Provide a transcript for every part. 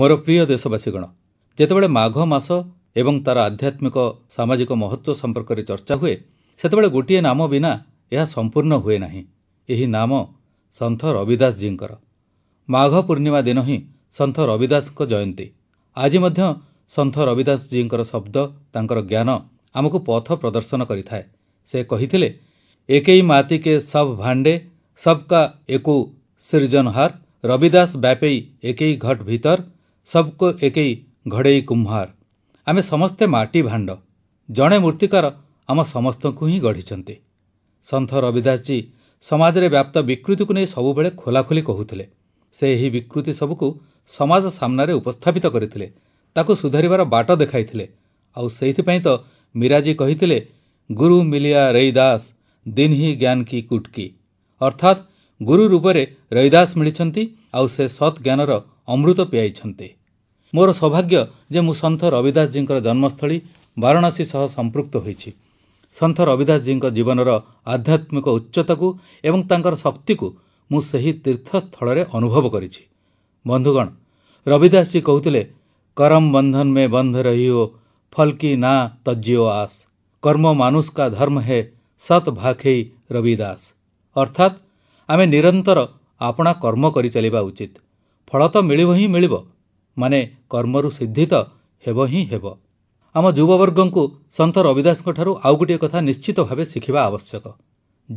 ମୋର ପ୍ରିୟ ଦେଶବାସୀଗଣ ଯେତେବେଳେ ମାଘ ମାସ ଏବଂ ତା'ର ଆଧ୍ୟାତ୍ମିକ ସାମାଜିକ ମହତ୍ୱ ସମ୍ପର୍କରେ ଚର୍ଚ୍ଚା ହୁଏ ସେତେବେଳେ ଗୋଟିଏ ନାମ ବିନା ଏହା ସମ୍ପୂର୍ଣ୍ଣ ହୁଏ ନାହିଁ ଏହି ନାମ ସନ୍ଥ ରବିଦାସ ଜୀଙ୍କର ମାଘ ପୂର୍ଣ୍ଣିମା ଦିନ ହିଁ ସନ୍ଥ ରବିଦାସଙ୍କ ଜୟନ୍ତୀ ଆଜି ମଧ୍ୟ ସନ୍ଥ ରବିଦାସ ଜୀଙ୍କର ଶବ୍ଦ ତାଙ୍କର ଜ୍ଞାନ ଆମକୁ ପଥ ପ୍ରଦର୍ଶନ କରିଥାଏ ସେ କହିଥିଲେ ଏକେଇ ମାତି କେ ସବ୍ ଭାଣ୍ଡେ ସବ୍ କା ଏକୁ ସିର୍ଜନହାର ରବିଦାସ ବ୍ୟାପେଇ ଏକେଇ ଘଟ ଭିତର ସବ୍କୋ ଏକୈ ଘଡ଼େଇ କୁମ୍ଭାର ଆମେ ସମସ୍ତେ ମାଟି ଭାଣ୍ଡ ଜଣେ ମୂର୍ତ୍ତିକାର ଆମ ସମସ୍ତଙ୍କୁ ହିଁ ଗଢ଼ିଛନ୍ତି ସନ୍ଥ ରବିଦାସ ଜୀ ସମାଜରେ ବ୍ୟାପ୍ତ ବିକୃତିକୁ ନେଇ ସବୁବେଳେ ଖୋଲାଖୋଲି କହୁଥିଲେ ସେ ଏହି ବିକୃତି ସବୁକୁ ସମାଜ ସାମ୍ନାରେ ଉପସ୍ଥାପିତ କରିଥିଲେ ତାକୁ ସୁଧାରିବାର ବାଟ ଦେଖାଇଥିଲେ ଆଉ ସେଇଥିପାଇଁ ତ ମୀରାଜୀ କହିଥିଲେ ଗୁରୁ ମିଲିଆ ରୈଦାସ ଦିନ ହି ଜ୍ଞାନ କି କୁଟକି ଅର୍ଥାତ୍ ଗୁରୁ ରୂପରେ ରୈଦାସ ମିଳିଛନ୍ତି ଆଉ ସେ ସତ୍ ଜ୍ଞାନର ଅମୃତ ପିଆଇଛନ୍ତି ମୋର ସୌଭାଗ୍ୟ ଯେ ମୁଁ ସନ୍ଥ ରବିଦାସ ଜୀଙ୍କର ଜନ୍ମସ୍ଥଳୀ ବାରାଣସୀ ସହ ସମ୍ପୃକ୍ତ ହୋଇଛି ସନ୍ଥ ରବିଦାସ ଜୀଙ୍କ ଜୀବନର ଆଧ୍ୟାତ୍ମିକ ଉଚ୍ଚତାକୁ ଏବଂ ତାଙ୍କର ଶକ୍ତିକୁ ମୁଁ ସେହି ତୀର୍ଥସ୍ଥଳରେ ଅନୁଭବ କରିଛି ବନ୍ଧୁଗଣ ରବିଦାସ ଜୀ କହୁଥିଲେ କରମ ବନ୍ଧନ ମେ ବନ୍ଧ ରହିଓ ଫଲ୍କି ନା ତଜିଓ ଆସ୍ କର୍ମ କା ଧର୍ମ ହେ ସତ୍ ଭାଖେଇ ରବିଦାସ ଅର୍ଥାତ୍ ଆମେ ନିରନ୍ତର ଆପଣା କର୍ମ କରିଚାଲିବା ଉଚିତ୍ ଫଳ ତ ମିଳିବ ହିଁ ମିଳିବ ମାନେ କର୍ମରୁ ସିଦ୍ଧି ତ ହେବ ହିଁ ହେବ ଆମ ଯୁବବର୍ଗଙ୍କୁ ସନ୍ଥ ରବିଦାସଙ୍କଠାରୁ ଆଉ ଗୋଟିଏ କଥା ନିଶ୍ଚିତ ଭାବେ ଶିଖିବା ଆବଶ୍ୟକ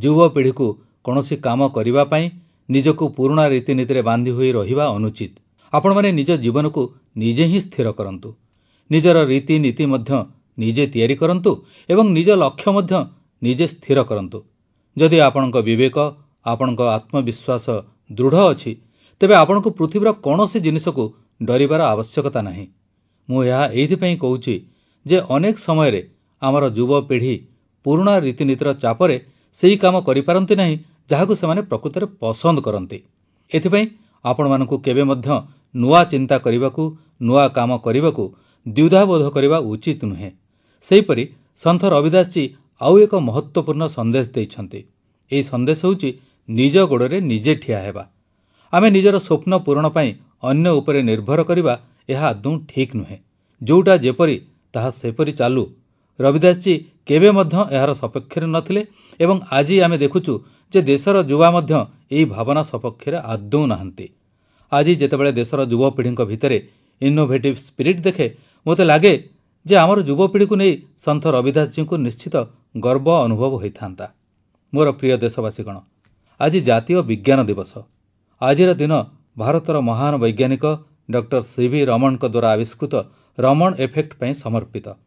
ଯୁବପିଢ଼ିକୁ କୌଣସି କାମ କରିବା ପାଇଁ ନିଜକୁ ପୁରୁଣା ରୀତିନୀତିରେ ବାନ୍ଧି ହୋଇ ରହିବା ଅନୁଚିତ ଆପଣମାନେ ନିଜ ଜୀବନକୁ ନିଜେ ହିଁ ସ୍ଥିର କରନ୍ତୁ ନିଜର ରୀତିନୀତି ମଧ୍ୟ ନିଜେ ତିଆରି କରନ୍ତୁ ଏବଂ ନିଜ ଲକ୍ଷ୍ୟ ମଧ୍ୟ ନିଜେ ସ୍ଥିର କରନ୍ତୁ ଯଦି ଆପଣଙ୍କ ବିବେକ ଆପଣଙ୍କ ଆତ୍ମବିଶ୍ୱାସ ଦୃଢ଼ ଅଛି ତେବେ ଆପଣଙ୍କୁ ପୃଥିବୀର କୌଣସି ଜିନିଷକୁ ଡରିବାର ଆବଶ୍ୟକତା ନାହିଁ ମୁଁ ଏହା ଏଇଥିପାଇଁ କହୁଛି ଯେ ଅନେକ ସମୟରେ ଆମର ଯୁବପିଢ଼ି ପୁରୁଣା ରୀତିନୀତିର ଚାପରେ ସେହି କାମ କରିପାରନ୍ତି ନାହିଁ ଯାହାକୁ ସେମାନେ ପ୍ରକୃତରେ ପସନ୍ଦ କରନ୍ତି ଏଥିପାଇଁ ଆପଣମାନଙ୍କୁ କେବେ ମଧ୍ୟ ନୂଆ ଚିନ୍ତା କରିବାକୁ ନୂଆ କାମ କରିବାକୁ ଦ୍ୱିଧାବୋଧ କରିବା ଉଚିତ ନୁହେଁ ସେହିପରି ସନ୍ଥ ରବିଦାସ ଜୀ ଆଉ ଏକ ମହତ୍ୱପୂର୍ଣ୍ଣ ସନ୍ଦେଶ ଦେଇଛନ୍ତି ଏହି ସନ୍ଦେଶ ହେଉଛି ନିଜ ଗୋଡ଼ରେ ନିଜେ ଠିଆ ହେବା ଆମେ ନିଜର ସ୍ୱପ୍ନ ପୂରଣ ପାଇଁ ଅନ୍ୟ ଉପରେ ନିର୍ଭର କରିବା ଏହା ଆଦୌ ଠିକ୍ ନୁହେଁ ଯେଉଁଟା ଯେପରି ତାହା ସେପରି ଚାଲୁ ରବିଦାସ ଜୀ କେବେ ମଧ୍ୟ ଏହାର ସପକ୍ଷରେ ନ ଥିଲେ ଏବଂ ଆଜି ଆମେ ଦେଖୁଛୁ ଯେ ଦେଶର ଯୁବା ମଧ୍ୟ ଏହି ଭାବନା ସପକ୍ଷରେ ଆଦୌ ନାହାନ୍ତି ଆଜି ଯେତେବେଳେ ଦେଶର ଯୁବପିଢ଼ିଙ୍କ ଭିତରେ ଇନୋଭେଟିଭ୍ ସ୍ପିରିଟ୍ ଦେଖେ ମୋତେ ଲାଗେ ଯେ ଆମର ଯୁବପିଢ଼ିକୁ ନେଇ ସନ୍ଥ ରବିଦାସ ଜୀଙ୍କୁ ନିଶ୍ଚିତ ଗର୍ବ ଅନୁଭବ ହୋଇଥାନ୍ତା ମୋର ପ୍ରିୟ ଦେଶବାସୀଗଣ ଆଜି ଜାତୀୟ ବିଜ୍ଞାନ ଦିବସ ଆଜିର ଦିନ ଭାରତର ମହାନ ବୈଜ୍ଞାନିକ ଡକ୍ଟର ସିଭି ରମଣଙ୍କ ଦ୍ୱାରା ଆବିଷ୍କୃତ ରମଣ ଏଫେକ୍ଟ ପାଇଁ ସମର୍ପିତ